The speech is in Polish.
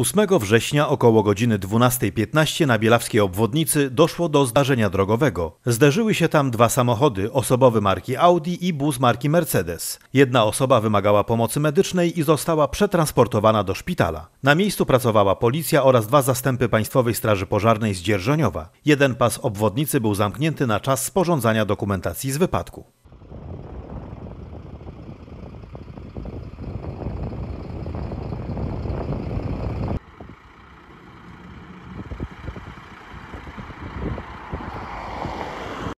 8 września około godziny 12.15 na Bielawskiej Obwodnicy doszło do zdarzenia drogowego. Zderzyły się tam dwa samochody, osobowy marki Audi i bus marki Mercedes. Jedna osoba wymagała pomocy medycznej i została przetransportowana do szpitala. Na miejscu pracowała policja oraz dwa zastępy Państwowej Straży Pożarnej z Dzierżoniowa. Jeden pas obwodnicy był zamknięty na czas sporządzania dokumentacji z wypadku.